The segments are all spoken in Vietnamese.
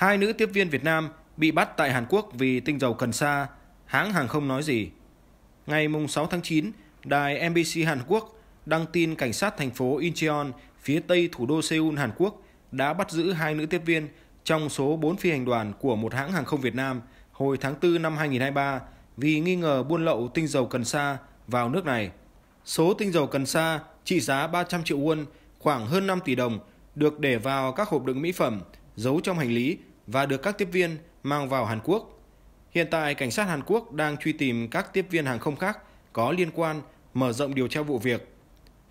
Hai nữ tiếp viên Việt Nam bị bắt tại Hàn Quốc vì tinh dầu cần sa, hãng hàng không nói gì. Ngày 6 tháng 9, đài MBC Hàn Quốc đăng tin cảnh sát thành phố Incheon phía tây thủ đô Seoul, Hàn Quốc đã bắt giữ hai nữ tiếp viên trong số 4 phi hành đoàn của một hãng hàng không Việt Nam hồi tháng 4 năm 2023 vì nghi ngờ buôn lậu tinh dầu cần sa vào nước này. Số tinh dầu cần sa trị giá 300 triệu won, khoảng hơn 5 tỷ đồng, được để vào các hộp đựng mỹ phẩm, giấu trong hành lý và được các tiếp viên mang vào Hàn Quốc. Hiện tại, cảnh sát Hàn Quốc đang truy tìm các tiếp viên hàng không khác có liên quan mở rộng điều tra vụ việc.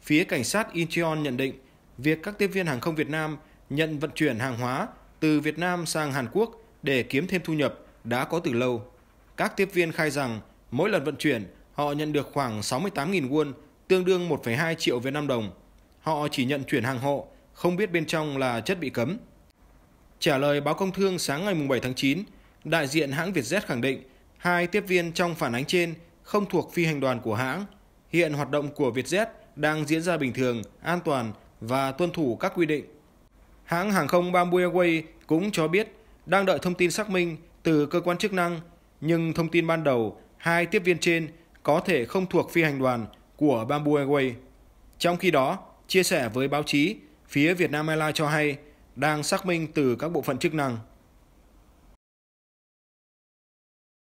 Phía cảnh sát Incheon nhận định, việc các tiếp viên hàng không Việt Nam nhận vận chuyển hàng hóa từ Việt Nam sang Hàn Quốc để kiếm thêm thu nhập đã có từ lâu. Các tiếp viên khai rằng mỗi lần vận chuyển họ nhận được khoảng 68.000 won, tương đương 1,2 triệu Việt Nam đồng. Họ chỉ nhận chuyển hàng hộ, không biết bên trong là chất bị cấm. Trả lời báo Công Thương sáng ngày 7 tháng 9, đại diện hãng Vietjet khẳng định hai tiếp viên trong phản ánh trên không thuộc phi hành đoàn của hãng. Hiện hoạt động của Vietjet đang diễn ra bình thường, an toàn và tuân thủ các quy định. Hãng hàng không Bamboo Airways cũng cho biết đang đợi thông tin xác minh từ cơ quan chức năng, nhưng thông tin ban đầu hai tiếp viên trên có thể không thuộc phi hành đoàn của Bamboo Airways. Trong khi đó, chia sẻ với báo chí, phía Vietnam Airlines cho hay đang xác minh từ các bộ phận chức năng